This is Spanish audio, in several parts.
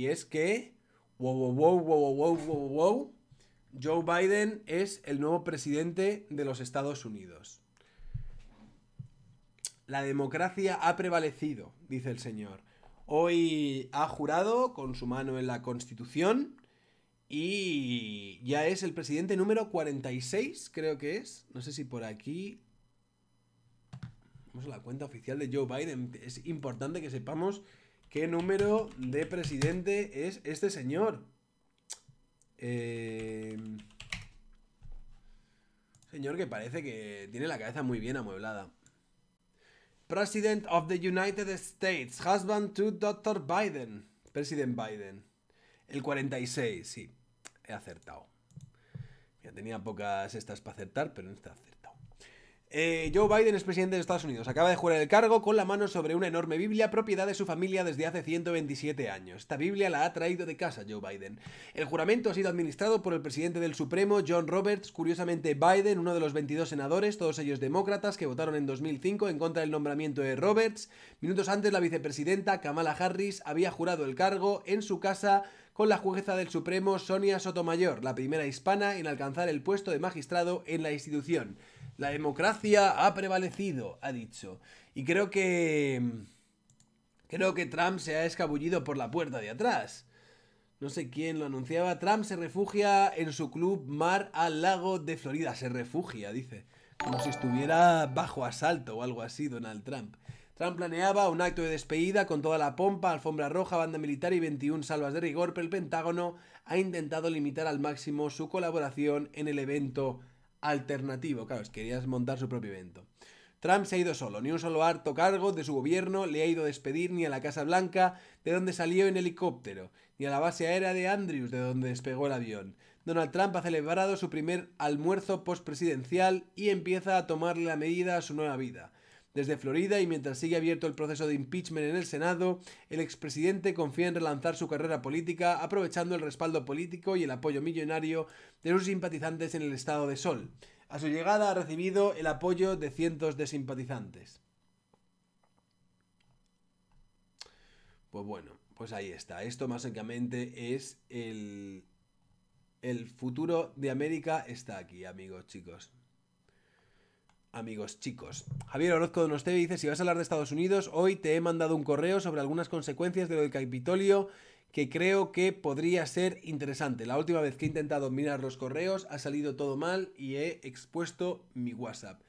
Y es que, wow, wow, wow, wow, wow, wow, Joe Biden es el nuevo presidente de los Estados Unidos. La democracia ha prevalecido, dice el señor. Hoy ha jurado con su mano en la Constitución y ya es el presidente número 46, creo que es. No sé si por aquí Vamos a la cuenta oficial de Joe Biden. Es importante que sepamos ¿Qué número de presidente es este señor? Em, señor que parece que tiene la cabeza muy bien amueblada. President of the United States, husband to Dr. Biden. President Biden. El 46, sí. He acertado. Ya tenía pocas estas para acertar, pero no está acertado. Eh, Joe Biden es presidente de Estados Unidos. Acaba de jurar el cargo con la mano sobre una enorme Biblia propiedad de su familia desde hace 127 años. Esta Biblia la ha traído de casa Joe Biden. El juramento ha sido administrado por el presidente del Supremo, John Roberts. Curiosamente, Biden, uno de los 22 senadores, todos ellos demócratas, que votaron en 2005 en contra del nombramiento de Roberts. Minutos antes, la vicepresidenta Kamala Harris había jurado el cargo en su casa con la jueza del Supremo Sonia Sotomayor, la primera hispana en alcanzar el puesto de magistrado en la institución. La democracia ha prevalecido, ha dicho. Y creo que... Creo que Trump se ha escabullido por la puerta de atrás. No sé quién lo anunciaba. Trump se refugia en su club Mar al Lago de Florida. Se refugia, dice. Como si estuviera bajo asalto o algo así, Donald Trump. Trump planeaba un acto de despedida con toda la pompa, alfombra roja, banda militar y 21 salvas de rigor, pero el Pentágono ha intentado limitar al máximo su colaboración en el evento alternativo. Claro, querías montar su propio evento. Trump se ha ido solo, ni un solo harto cargo de su gobierno le ha ido a despedir ni a la Casa Blanca, de donde salió en helicóptero, ni a la base aérea de Andrews, de donde despegó el avión. Donald Trump ha celebrado su primer almuerzo postpresidencial y empieza a tomarle la medida a su nueva vida. Desde Florida y mientras sigue abierto el proceso de impeachment en el Senado, el expresidente confía en relanzar su carrera política aprovechando el respaldo político y el apoyo millonario de sus simpatizantes en el estado de Sol. A su llegada ha recibido el apoyo de cientos de simpatizantes. Pues bueno, pues ahí está. Esto básicamente es el, el futuro de América está aquí, amigos, chicos amigos chicos. Javier Orozco Donosté dice, si vas a hablar de Estados Unidos, hoy te he mandado un correo sobre algunas consecuencias de lo del Capitolio que creo que podría ser interesante. La última vez que he intentado mirar los correos ha salido todo mal y he expuesto mi WhatsApp.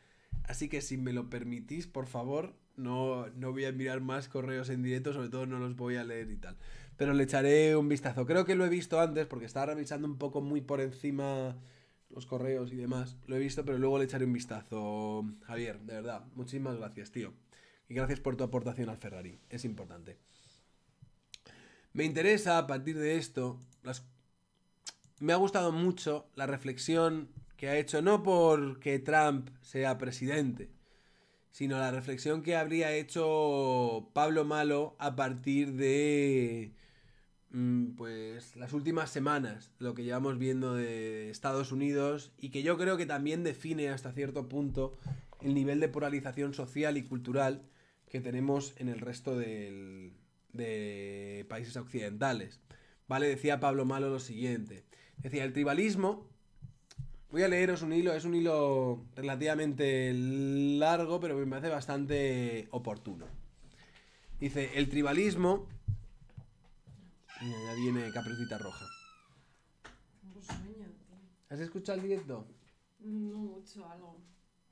Así que si me lo permitís, por favor, no, no voy a mirar más correos en directo, sobre todo no los voy a leer y tal. Pero le echaré un vistazo. Creo que lo he visto antes porque estaba revisando un poco muy por encima los correos y demás. Lo he visto, pero luego le echaré un vistazo, Javier, de verdad. Muchísimas gracias, tío. Y gracias por tu aportación al Ferrari, es importante. Me interesa a partir de esto, me ha gustado mucho la reflexión que ha hecho, no porque Trump sea presidente, sino la reflexión que habría hecho Pablo Malo a partir de Mm, pues las últimas semanas, lo que llevamos viendo de Estados Unidos y que yo creo que también define hasta cierto punto el nivel de polarización social y cultural que tenemos en el resto de países occidentales. Vale, decía Pablo Malo lo siguiente. Decía, el tribalismo, voy a leeros un hilo, es un hilo relativamente largo, pero me parece bastante oportuno. Dice, el tribalismo ya viene Capricita Roja. Tengo sueño, ¿Has escuchado el directo? No mucho, algo.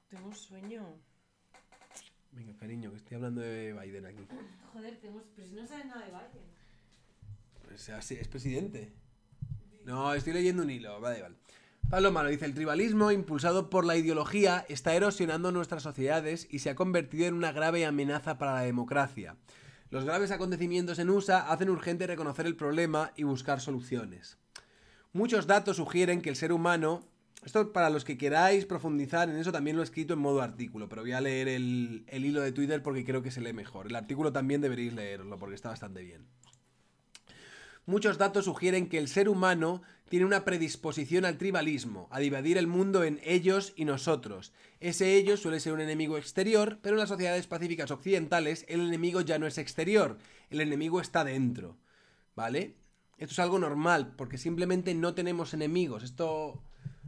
Tengo sueño. Venga, cariño, que estoy hablando de Biden aquí. Joder, tengo... pero si no sabes nada de Biden. Pues es presidente. No, estoy leyendo un hilo. Vale, vale. Pablo Malo dice, el tribalismo impulsado por la ideología está erosionando nuestras sociedades y se ha convertido en una grave amenaza para la democracia. Los graves acontecimientos en USA hacen urgente reconocer el problema y buscar soluciones. Muchos datos sugieren que el ser humano, esto para los que queráis profundizar en eso también lo he escrito en modo artículo, pero voy a leer el, hilo de Twitter porque creo que se lee mejor. El artículo también deberéis leerlo porque está bastante bien. Muchos datos sugieren que el ser humano tiene una predisposición al tribalismo, a dividir el mundo en ellos y nosotros. Ese ellos suele ser un enemigo exterior, pero en las sociedades pacíficas occidentales el enemigo ya no es exterior, el enemigo está dentro. ¿Vale? Esto es algo normal, porque simplemente no tenemos enemigos. Esto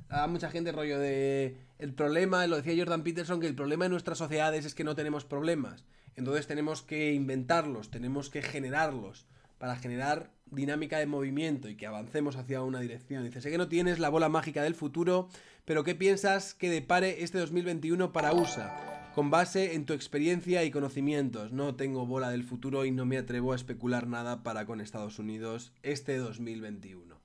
a mucha gente rollo de... El problema, lo decía Jordan Peterson, que el problema de nuestras sociedades es que no tenemos problemas. Entonces tenemos que inventarlos, tenemos que generarlos para generar dinámica de movimiento y que avancemos hacia una dirección. Dice, sé que no tienes la bola mágica del futuro, pero ¿qué piensas que depare este 2021 para USA? Con base en tu experiencia y conocimientos, no tengo bola del futuro y no me atrevo a especular nada para con Estados Unidos este 2021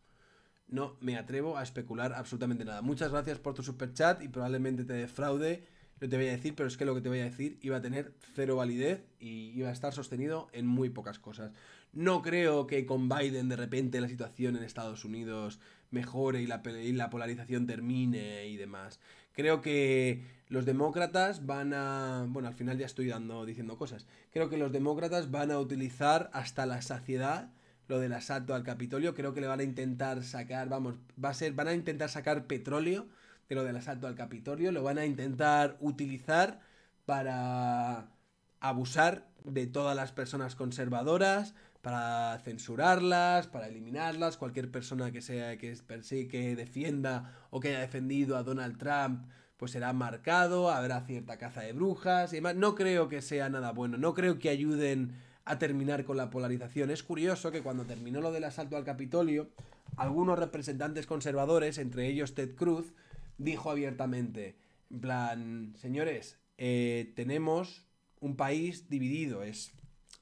no me atrevo a especular absolutamente nada. Muchas gracias por tu super chat y probablemente te defraude lo que te voy a decir, pero es que lo que te voy a decir iba a tener cero validez y iba a estar sostenido en muy pocas cosas. No creo que con Biden de repente la situación en Estados Unidos mejore y la, polarización termine y demás. Creo que los demócratas van a... Bueno, al final ya estoy dando, diciendo cosas. Creo que los demócratas van a utilizar hasta la saciedad lo del asalto al Capitolio. Creo que le van a intentar sacar, vamos, va a ser, van a intentar sacar petróleo de lo del asalto al Capitolio. Lo van a intentar utilizar para abusar de todas las personas conservadoras, para censurarlas, para eliminarlas. Cualquier persona que sea que persigue, defienda o que haya defendido a Donald Trump, pues será marcado, habrá cierta caza de brujas y demás. No creo que sea nada bueno, no creo que ayuden a terminar con la polarización. Es curioso que cuando terminó lo del asalto al Capitolio, algunos representantes conservadores, entre ellos Ted Cruz, dijo abiertamente, en plan, señores, eh, tenemos un país dividido, es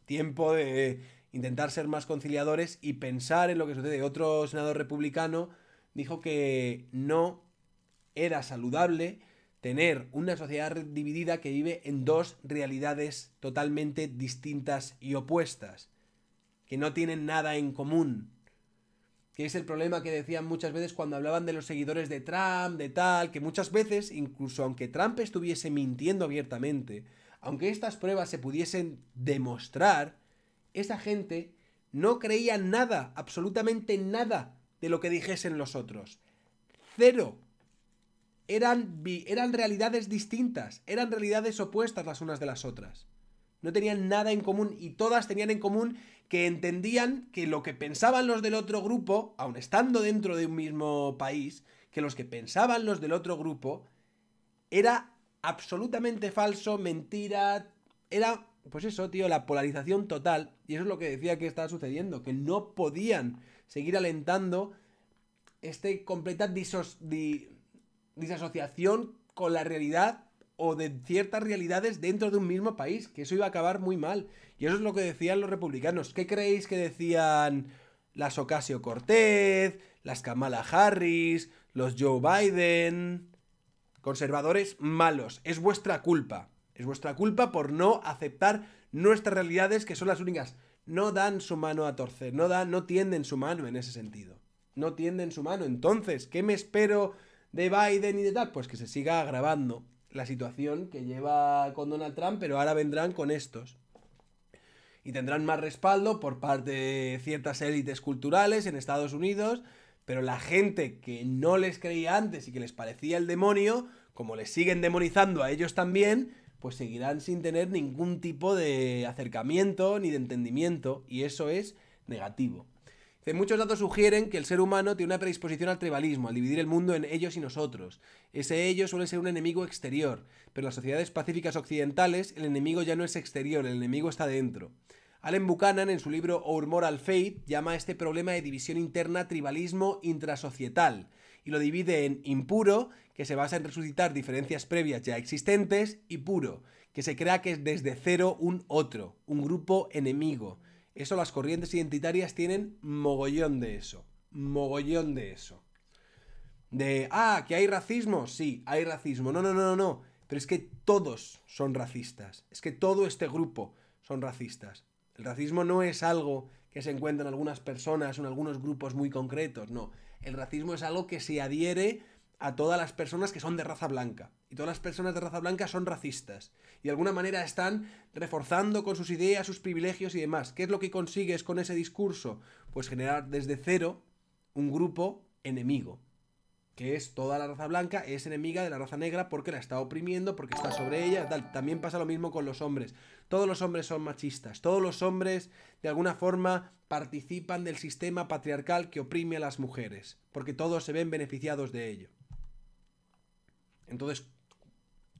tiempo de intentar ser más conciliadores y pensar en lo que sucede. Otro senador republicano dijo que no era saludable tener una sociedad dividida que vive en dos realidades totalmente distintas y opuestas, que no tienen nada en común. Que es el problema que decían muchas veces cuando hablaban de los seguidores de Trump, de tal, que muchas veces, incluso aunque Trump estuviese mintiendo abiertamente, aunque estas pruebas se pudiesen demostrar, esa gente no creía nada, absolutamente nada de lo que dijesen los otros. Cero. Eran, eran realidades distintas, eran realidades opuestas las unas de las otras. No tenían nada en común y todas tenían en común que entendían que lo que pensaban los del otro grupo, aun estando dentro de un mismo país, que los que pensaban los del otro grupo era absolutamente falso, mentira, era pues eso, tío, la polarización total. Y eso es lo que decía que estaba sucediendo, que no podían seguir alentando esta completa disos, disasociación con la realidad o de ciertas realidades dentro de un mismo país, que eso iba a acabar muy mal. Y eso es lo que decían los republicanos. ¿Qué creéis que decían las Ocasio Cortez, las Kamala Harris, los Joe Biden? Conservadores malos, es vuestra culpa. Es vuestra culpa por no aceptar nuestras realidades que son las únicas. No dan su mano a torcer, no, dan, no tienden su mano en ese sentido. No tienden su mano. Entonces, ¿qué me espero de Biden y de tal? Pues que se siga agravando la situación que lleva con Donald Trump, pero ahora vendrán con estos. Y tendrán más respaldo por parte de ciertas élites culturales en Estados Unidos, pero la gente que no les creía antes y que les parecía el demonio, como les siguen demonizando a ellos también, pues seguirán sin tener ningún tipo de acercamiento ni de entendimiento, y eso es negativo. muchos datos sugieren que el ser humano tiene una predisposición al tribalismo, al dividir el mundo en ellos y nosotros. Ese ellos suele ser un enemigo exterior, pero en las sociedades pacíficas occidentales el enemigo ya no es exterior, el enemigo está dentro. Alan Buchanan, en su libro Our Moral Fate, llama a este problema de división interna tribalismo intrasocietal y lo divide en impuro, que se basa en resucitar diferencias previas ya existentes, y puro, que se crea que es desde cero un otro, un grupo enemigo. Eso las corrientes identitarias tienen mogollón de eso, mogollón de eso. De, ah, que hay racismo, sí, hay racismo. No, no, no, no, no. Pero es que todos son racistas. Es que todo este grupo son racistas. El racismo no es algo que se encuentra en algunas personas o en algunos grupos muy concretos, no el racismo es algo que se adhiere a todas las personas que son de raza blanca. Y todas las personas de raza blanca son racistas. Y de alguna manera están reforzando con sus ideas, sus privilegios y demás. ¿Qué es lo que consigues con ese discurso? Pues generar desde cero un grupo enemigo que es toda la raza blanca, es enemiga de la raza negra porque la está oprimiendo, porque está sobre ella, tal. También pasa lo mismo con los hombres. Todos los hombres son machistas, todos los hombres de alguna forma participan del sistema patriarcal que oprime a las mujeres, porque todos se ven beneficiados de ello. Entonces,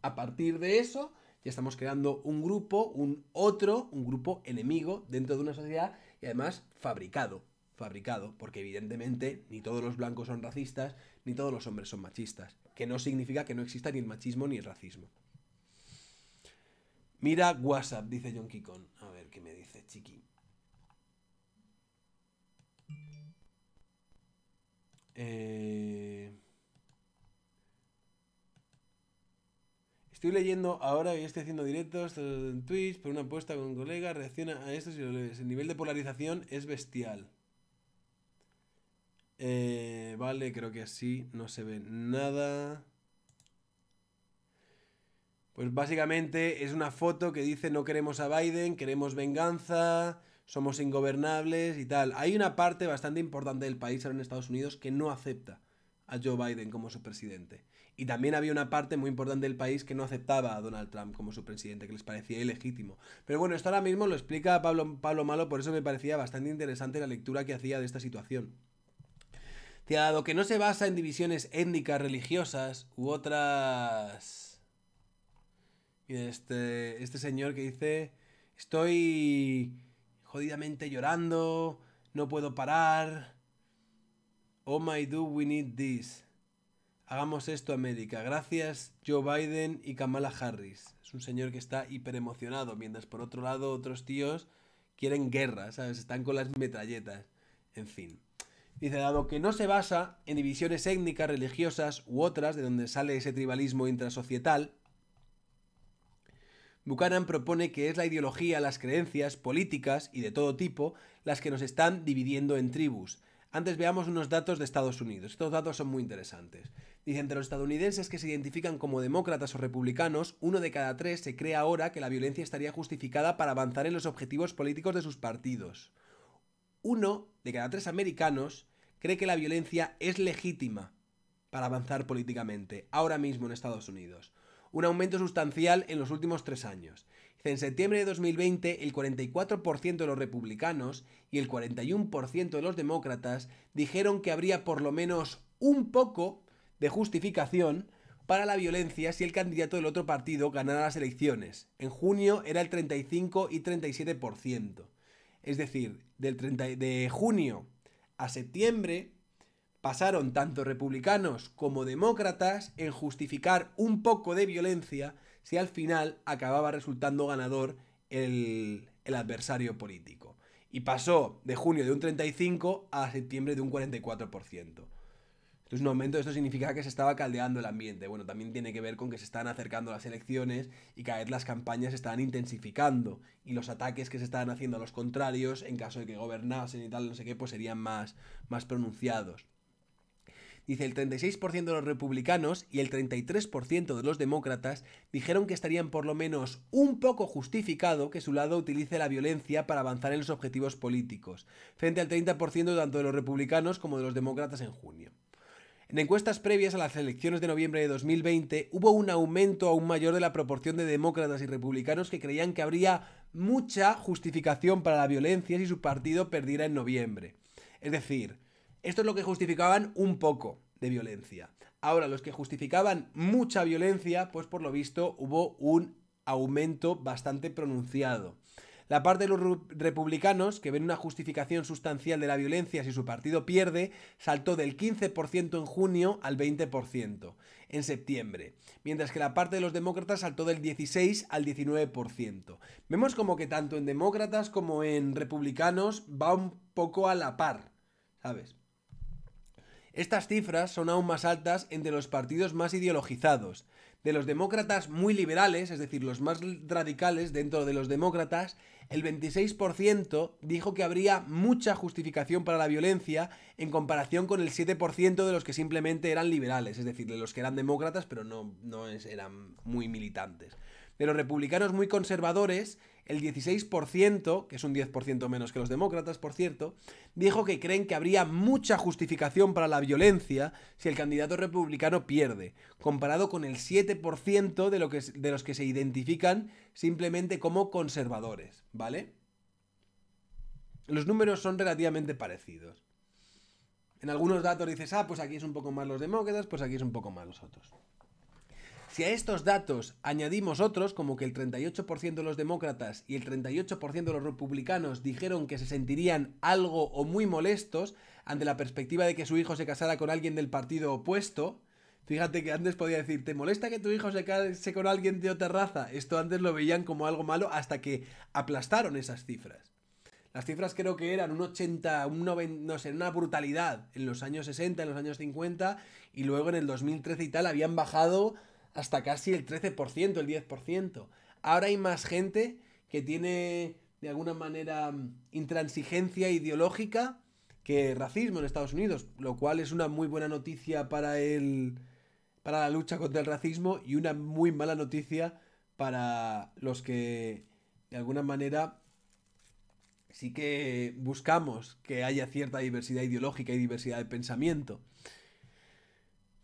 a partir de eso, ya estamos creando un grupo, un otro, un grupo enemigo dentro de una sociedad y además fabricado, fabricado, porque evidentemente ni todos los blancos son racistas, ni todos los hombres son machistas, que no significa que no exista ni el machismo ni el racismo. Mira WhatsApp, dice John Kikon. A ver qué me dice, chiqui. Eh, estoy leyendo ahora y estoy haciendo directos en Twitch por una apuesta con un colega. Reacciona a esto y El nivel de polarización es bestial. Eh, vale, creo que así no se ve nada. Pues básicamente es una foto que dice no queremos a Biden, queremos venganza, somos ingobernables y tal. Hay una parte bastante importante del país ahora en Estados Unidos que no acepta a Joe Biden como su presidente. Y también había una parte muy importante del país que no aceptaba a Donald Trump como su presidente, que les parecía ilegítimo. Pero bueno, esto ahora mismo lo explica Pablo, Pablo Malo, por eso me parecía bastante interesante la lectura que hacía de esta situación dado que no se basa en divisiones étnicas, religiosas u otras... este, este señor que dice, estoy jodidamente llorando, no puedo parar. Oh my do we need this. Hagamos esto, América. Gracias, Joe Biden y Kamala Harris. Es un señor que está hiper emocionado, mientras por otro lado otros tíos quieren guerra, ¿sabes? Están con las metralletas. En fin. Dice, dado que no se basa en divisiones étnicas, religiosas u otras de donde sale ese tribalismo intrasocietal, Buchanan propone que es la ideología, las creencias, políticas y de todo tipo las que nos están dividiendo en tribus. Antes veamos unos datos de Estados Unidos. Estos datos son muy interesantes. Dice, entre los estadounidenses que se identifican como demócratas o republicanos, uno de cada tres se cree ahora que la violencia estaría justificada para avanzar en los objetivos políticos de sus partidos. Uno de cada tres americanos cree que la violencia es legítima para avanzar políticamente, ahora mismo en Estados Unidos. Un aumento sustancial en los últimos tres años. En septiembre de 2020, el 44% de los republicanos y el 41% de los demócratas dijeron que habría por lo menos un poco de justificación para la violencia si el candidato del otro partido ganara las elecciones. En junio era el 35 y 37%. Es decir, del de junio a septiembre, pasaron tanto republicanos como demócratas en justificar un poco de violencia si al final acababa resultando ganador el, el adversario político. Y pasó de junio de un 35 a septiembre de un 44%. En un aumento esto significa que se estaba caldeando el ambiente. Bueno, también tiene que ver con que se están acercando las elecciones y cada vez las campañas se están intensificando y los ataques que se estaban haciendo a los contrarios en caso de que gobernasen y tal, no sé qué, pues serían más, más pronunciados. Dice el 36% de los republicanos y el 33% de los demócratas dijeron que estarían por lo menos un poco justificado que su lado utilice la violencia para avanzar en los objetivos políticos, frente al 30% tanto de los republicanos como de los demócratas en junio. En encuestas previas a las elecciones de noviembre de 2020 hubo un aumento aún mayor de la proporción de demócratas y republicanos que creían que habría mucha justificación para la violencia si su partido perdiera en noviembre. Es decir, esto es lo que justificaban un poco de violencia. Ahora, los que justificaban mucha violencia, pues por lo visto hubo un aumento bastante pronunciado. La parte de los republicanos, que ven una justificación sustancial de la violencia si su partido pierde, saltó del 15% en junio al 20% en septiembre, mientras que la parte de los demócratas saltó del 16 al 19%. Vemos como que tanto en demócratas como en republicanos va un poco a la par, ¿sabes? Estas cifras son aún más altas entre los partidos más ideologizados, de los demócratas muy liberales, es decir, los más radicales dentro de los demócratas, el 26% dijo que habría mucha justificación para la violencia en comparación con el 7% de los que simplemente eran liberales, es decir, de los que eran demócratas pero no, no eran muy militantes. De los republicanos muy conservadores, el 16%, que es un 10% menos que los demócratas, por cierto, dijo que creen que habría mucha justificación para la violencia si el candidato republicano pierde, comparado con el 7% de, lo que, de los que se identifican simplemente como conservadores, ¿vale? Los números son relativamente parecidos. En algunos datos dices, ah, pues aquí es un poco más los demócratas, pues aquí es un poco más los otros. Si a estos datos añadimos otros, como que el 38% de los demócratas y el 38% de los republicanos dijeron que se sentirían algo o muy molestos ante la perspectiva de que su hijo se casara con alguien del partido opuesto, Fíjate que antes podía decir, ¿te molesta que tu hijo se case con alguien de otra raza? Esto antes lo veían como algo malo hasta que aplastaron esas cifras. Las cifras creo que eran un 80, un no sé, una brutalidad en los años 60, en los años 50 y luego en el 2013 y tal habían bajado hasta casi el 13%, el 10%. Ahora hay más gente que tiene de alguna manera mm, intransigencia ideológica que racismo en Estados Unidos, lo cual es una muy buena noticia para el para la lucha contra el racismo y una muy mala noticia para los que de alguna manera sí que buscamos que haya cierta diversidad ideológica y diversidad de pensamiento.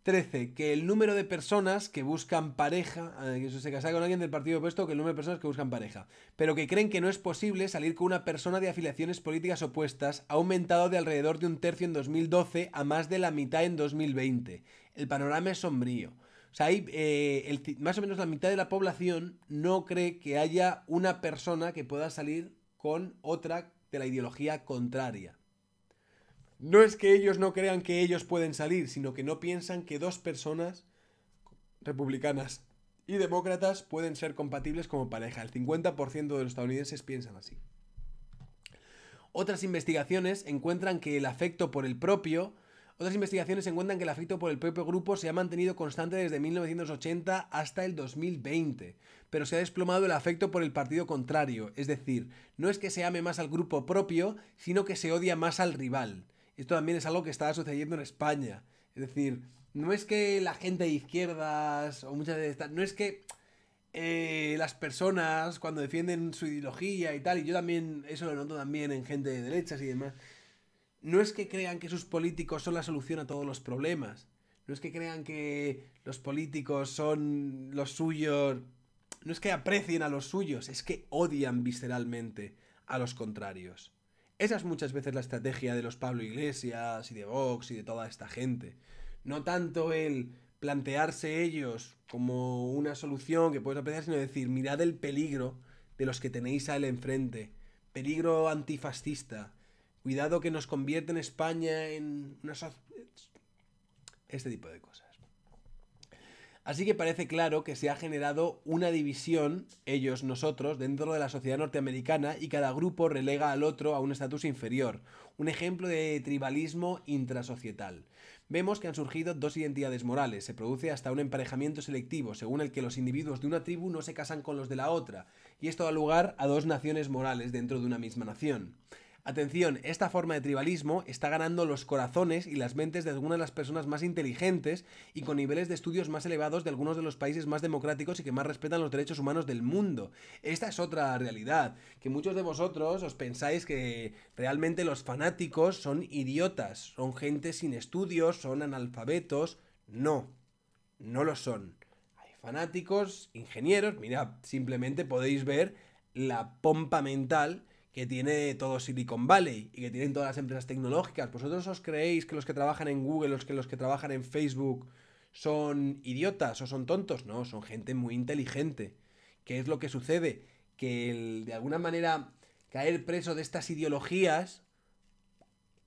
13. Que el número de personas que buscan pareja, eh, que se casa con alguien del partido opuesto, que el número de personas que buscan pareja, pero que creen que no es posible salir con una persona de afiliaciones políticas opuestas, ha aumentado de alrededor de un tercio en 2012 a más de la mitad en 2020. El panorama es sombrío. O sea, eh, más o menos la mitad de la población no cree que haya una persona que pueda salir con otra de la ideología contraria. No es que ellos no crean que ellos pueden salir, sino que no piensan que dos personas republicanas y demócratas pueden ser compatibles como pareja. El 50% de los estadounidenses piensan así. Otras investigaciones encuentran que el afecto por el propio otras investigaciones encuentran que el afecto por el propio grupo se ha mantenido constante desde 1980 hasta el 2020, pero se ha desplomado el afecto por el partido contrario, es decir, no es que se ame más al grupo propio, sino que se odia más al rival. Esto también es algo que está sucediendo en España. Es decir, no es que la gente de izquierdas o muchas de estas, no es que eh, las personas cuando defienden su ideología y tal, y yo también eso lo noto también en gente de derechas y demás, no es que crean que sus políticos son la solución a todos los problemas, no es que crean que los políticos son los suyos, no es que aprecien a los suyos, es que odian visceralmente a los contrarios. Esa es muchas veces la estrategia de los Pablo Iglesias y de Vox y de toda esta gente. No tanto el plantearse ellos como una solución que puedes apreciar, sino decir, mirad el peligro de los que tenéis a él enfrente. Peligro antifascista. Cuidado que nos convierte en España en una... este tipo de cosas. Así que parece claro que se ha generado una división, ellos, nosotros, dentro de la sociedad norteamericana y cada grupo relega al otro a un estatus inferior, un ejemplo de tribalismo intrasocietal. Vemos que han surgido dos identidades morales, se produce hasta un emparejamiento selectivo, según el que los individuos de una tribu no se casan con los de la otra, y esto da lugar a dos naciones morales dentro de una misma nación. Atención, esta forma de tribalismo está ganando los corazones y las mentes de algunas de las personas más inteligentes y con niveles de estudios más elevados de algunos de los países más democráticos y que más respetan los derechos humanos del mundo. Esta es otra realidad, que muchos de vosotros os pensáis que realmente los fanáticos son idiotas, son gente sin estudios, son analfabetos. No, no lo son. Hay fanáticos, ingenieros, mirad, simplemente podéis ver la pompa mental que tiene todo Silicon Valley y que tienen todas las empresas tecnológicas. ¿Vosotros os creéis que los que trabajan en Google, los que los que trabajan en Facebook son idiotas o son tontos? No, son gente muy inteligente. ¿Qué es lo que sucede? Que de alguna manera caer preso de estas ideologías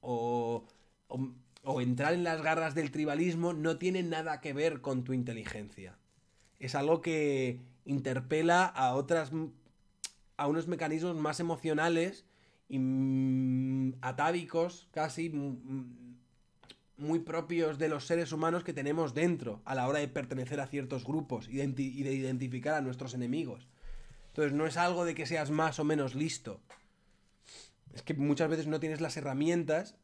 o, o, o entrar en las garras del tribalismo no tiene nada que ver con tu inteligencia. Es algo que interpela a otras a unos mecanismos más emocionales y mm, atávicos, casi mm, mm, muy propios de los seres humanos que tenemos dentro a la hora de pertenecer a ciertos grupos y de identificar a nuestros enemigos. Entonces no es algo de que seas más o menos listo. Es que muchas veces no tienes las herramientas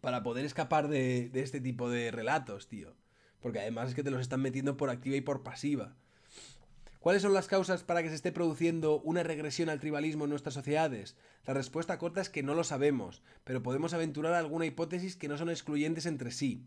para poder escapar de, de este tipo de relatos, tío. Porque además es que te los están metiendo por activa y por pasiva. ¿Cuáles son las causas para que se esté produciendo una regresión al tribalismo en nuestras sociedades? La respuesta corta es que no lo sabemos, pero podemos aventurar alguna hipótesis que no son excluyentes entre sí.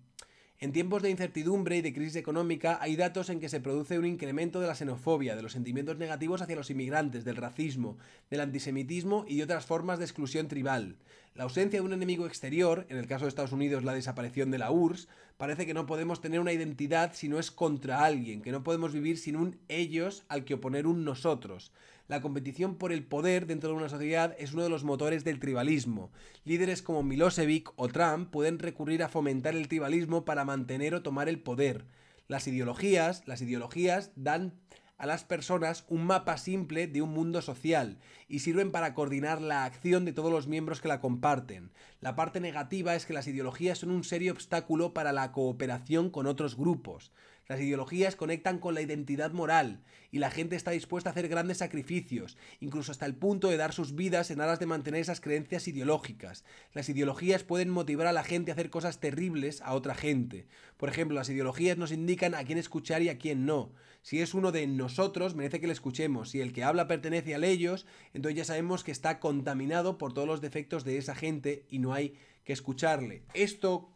En tiempos de incertidumbre y de crisis económica hay datos en que se produce un incremento de la xenofobia, de los sentimientos negativos hacia los inmigrantes, del racismo, del antisemitismo y de otras formas de exclusión tribal. La ausencia de un enemigo exterior, en el caso de Estados Unidos la desaparición de la URSS, parece que no podemos tener una identidad si no es contra alguien, que no podemos vivir sin un ellos al que oponer un nosotros. La competición por el poder dentro de una sociedad es uno de los motores del tribalismo. Líderes como Milosevic o Trump pueden recurrir a fomentar el tribalismo para mantener o tomar el poder. Las ideologías, las ideologías dan a las personas un mapa simple de un mundo social y sirven para coordinar la acción de todos los miembros que la comparten. La parte negativa es que las ideologías son un serio obstáculo para la cooperación con otros grupos. Las ideologías conectan con la identidad moral y la gente está dispuesta a hacer grandes sacrificios, incluso hasta el punto de dar sus vidas en aras de mantener esas creencias ideológicas. Las ideologías pueden motivar a la gente a hacer cosas terribles a otra gente. Por ejemplo, las ideologías nos indican a quién escuchar y a quién no. Si es uno de nosotros, merece que le escuchemos. Si el que habla pertenece a ellos, entonces ya sabemos que está contaminado por todos los defectos de esa gente y no hay que escucharle. Esto,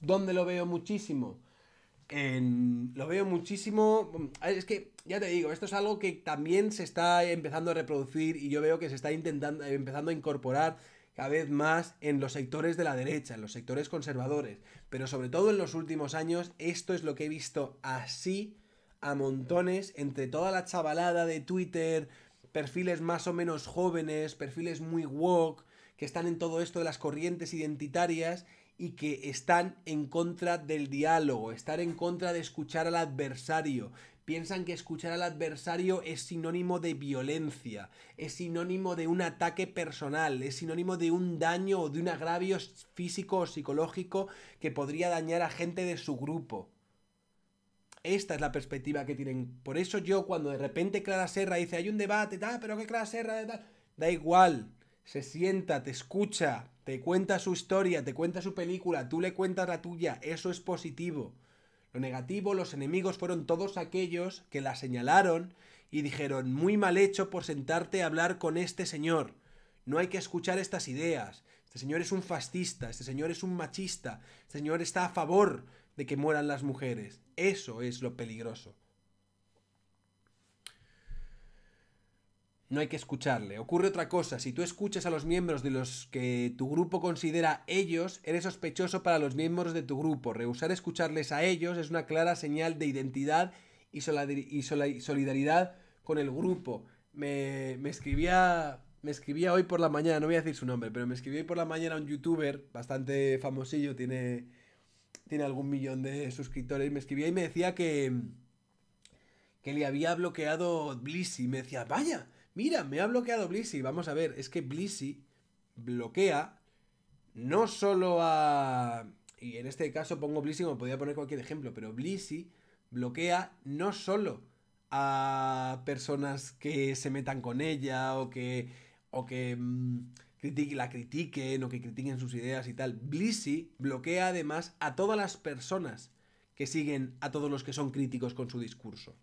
¿dónde lo veo muchísimo? En, lo veo muchísimo. Mm, es que, ya te digo, esto es algo que también se está empezando a reproducir y yo veo que se está intentando, eh, empezando a incorporar cada vez más en los sectores de la derecha, en los sectores conservadores. Pero sobre todo en los últimos años, esto es lo que he visto así a montones entre toda la chavalada de Twitter, perfiles más o menos jóvenes, perfiles muy woke, que están en todo esto de las corrientes identitarias y que están en contra del diálogo, estar en contra de escuchar al adversario. Piensan que escuchar al adversario es sinónimo de violencia, es sinónimo de un ataque personal, es sinónimo de un daño o de un agravio físico o psicológico que podría dañar a gente de su grupo. Esta es la perspectiva que tienen. Por eso yo cuando de repente Clara Serra dice hay un debate, pero que Clara Serra, da igual, se sienta, te escucha, te cuenta su historia, te cuenta su película, tú le cuentas la tuya, eso es positivo. Lo negativo, los enemigos fueron todos aquellos que la señalaron y dijeron, muy mal hecho por sentarte a hablar con este señor. No hay que escuchar estas ideas. Este señor es un fascista, este señor es un machista, este señor está a favor de que mueran las mujeres. Eso es lo peligroso. no hay que escucharle. Ocurre otra cosa, si tú escuchas a los miembros de los que tu grupo considera ellos, eres sospechoso para los miembros de tu grupo. Rehusar escucharles a ellos es una clara señal de identidad y solidaridad con el grupo. Me, escribía... Me escribía hoy por la mañana, no voy a decir su nombre, pero me escribía hoy por la mañana un youtuber bastante famosillo, tiene, tiene algún millón de suscriptores. Me escribía y me decía que, que le había bloqueado Blissy. Me decía, vaya, Mira, me ha bloqueado Blissy. Vamos a ver, es que Blissy bloquea no solo a. Y en este caso pongo Blissy como podría poner cualquier ejemplo, pero Blissy bloquea no solo a personas que se metan con ella o que. o que. Mm, la critiquen o que critiquen sus ideas y tal. Blissy bloquea además a todas las personas que siguen a todos los que son críticos con su discurso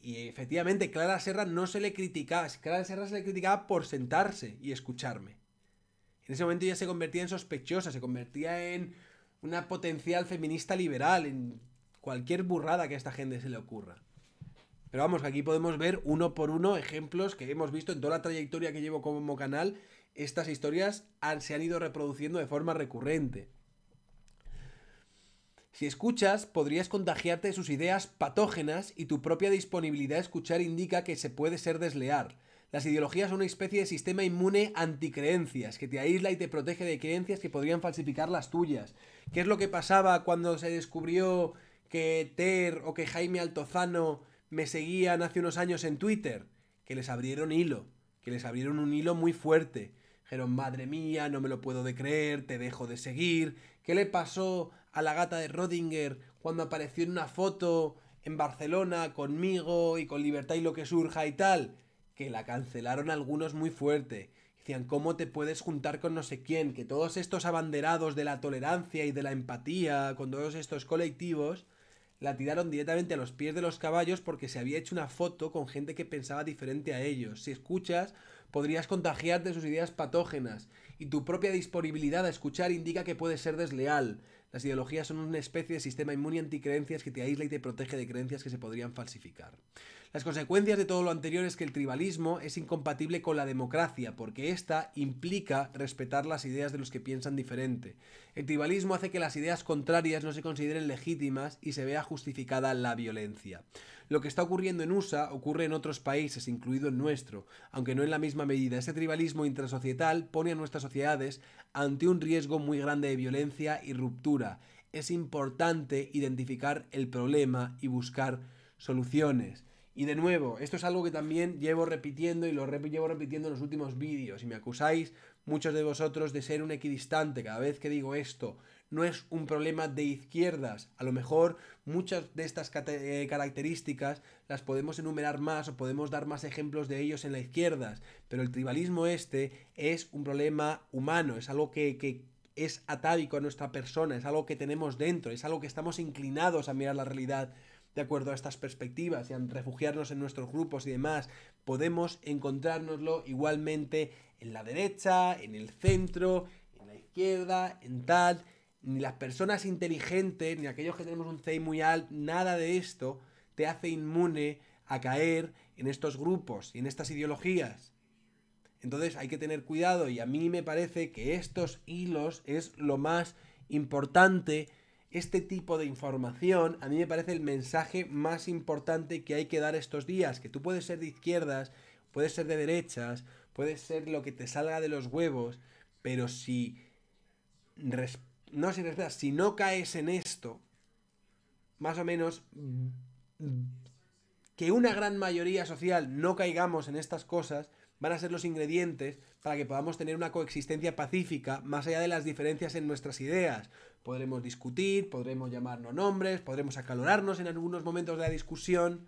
y efectivamente Clara Serra no se le criticaba, Clara Serra se le criticaba por sentarse y escucharme. En ese momento ya se convertía en sospechosa, se convertía en una potencial feminista liberal, en cualquier burrada que a esta gente se le ocurra. Pero vamos, que aquí podemos ver uno por uno ejemplos que hemos visto en toda la trayectoria que llevo como canal. Estas historias se han ido reproduciendo de forma recurrente. Si escuchas, podrías contagiarte de sus ideas patógenas y tu propia disponibilidad a escuchar indica que se puede ser desleal. Las ideologías son una especie de sistema inmune anticreencias, que te aísla y te protege de creencias que podrían falsificar las tuyas. ¿Qué es lo que pasaba cuando se descubrió que Ter o que Jaime Altozano me seguían hace unos años en Twitter? Que les abrieron hilo, que les abrieron un hilo muy fuerte. Dijeron, madre mía, no me lo puedo de creer, te dejo de seguir, ¿Qué le pasó a la gata de Rodinger cuando apareció en una foto en Barcelona conmigo y con Libertad y lo que surja y tal? Que la cancelaron algunos muy fuerte. Decían, ¿cómo te puedes juntar con no sé quién? Que todos estos abanderados de la tolerancia y de la empatía con todos estos colectivos la tiraron directamente a los pies de los caballos porque se había hecho una foto con gente que pensaba diferente a ellos. Si escuchas podrías contagiarte de sus ideas patógenas, y tu propia disponibilidad a escuchar indica que puedes ser desleal. Las ideologías son una especie de sistema inmune anticreencias que te aísla y te protege de creencias que se podrían falsificar. Las consecuencias de todo lo anterior es que el tribalismo es incompatible con la democracia, porque ésta implica respetar las ideas de los que piensan diferente. El tribalismo hace que las ideas contrarias no se consideren legítimas y se vea justificada la violencia. Lo que está ocurriendo en USA ocurre en otros países, incluido el nuestro, aunque no en la misma medida. Este tribalismo intrasocietal pone a nuestras sociedades ante un riesgo muy grande de violencia y ruptura. Es importante identificar el problema y buscar soluciones. Y de nuevo, esto es algo que también llevo repitiendo y lo llevo repitiendo en los últimos vídeos y me acusáis muchos de vosotros de ser un equidistante cada vez que digo esto. No es un problema de izquierdas. A lo mejor muchas de estas eh, características las podemos enumerar más o podemos dar más ejemplos de ellos en la izquierdas. Pero el tribalismo este es un problema humano, es algo que, que es atávico a nuestra persona, es algo que tenemos dentro, es algo que estamos inclinados a mirar la realidad de acuerdo a estas perspectivas y a refugiarnos en nuestros grupos y demás, podemos encontrárnoslo igualmente en la derecha, en el centro, en la izquierda, en tal. Ni las personas inteligentes, ni aquellos que tenemos un CEI muy alto, nada de esto te hace inmune a caer en estos grupos y en estas ideologías. Entonces hay que tener cuidado y a mí me parece que estos hilos es lo más importante este tipo de información a mí me parece el mensaje más importante que hay que dar estos días, que tú puedes ser de izquierdas, puedes ser de derechas, puedes ser lo que te salga de los huevos, pero si no si, no caes en esto, más o menos que una gran mayoría social no caigamos en estas cosas van a ser los ingredientes para que podamos tener una coexistencia pacífica más allá de las diferencias en nuestras ideas, podremos discutir, podremos llamarnos nombres, podremos acalorarnos en algunos momentos de la discusión,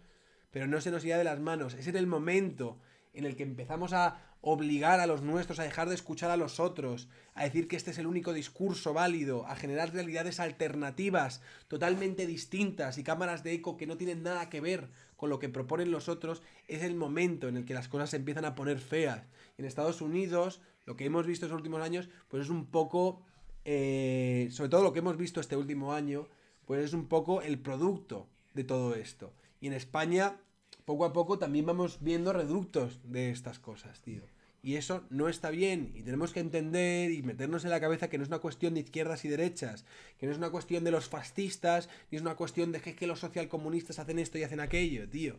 pero no se nos irá de las manos. Ese es el momento en el que empezamos a obligar a los nuestros a dejar de escuchar a los otros, a decir que este es el único discurso válido, a generar realidades alternativas, totalmente distintas y cámaras de eco que no tienen nada que ver con lo que proponen los otros, es el momento en el que las cosas se empiezan a poner feas. En Estados Unidos, lo que hemos visto en los últimos años, pues es un poco eh, sobre todo lo que hemos visto este último año, pues es un poco el producto de todo esto. Y en España, poco a poco, también vamos viendo reductos de estas cosas, tío. Y eso no está bien. Y tenemos que entender y meternos en la cabeza que no es una cuestión de izquierdas y derechas, que no es una cuestión de los fascistas, ni es una cuestión de que, que los socialcomunistas hacen esto y hacen aquello, tío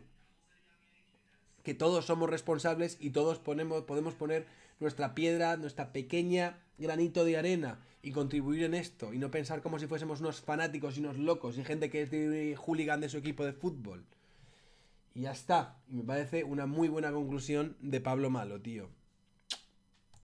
que todos somos responsables y todos ponemos, podemos poner nuestra piedra, nuestra pequeña granito de arena y contribuir en esto y no pensar como si fuésemos unos fanáticos y unos locos y gente que es de hooligan de su equipo de fútbol. Y ya está. Y me parece una muy buena conclusión de Pablo Malo, tío.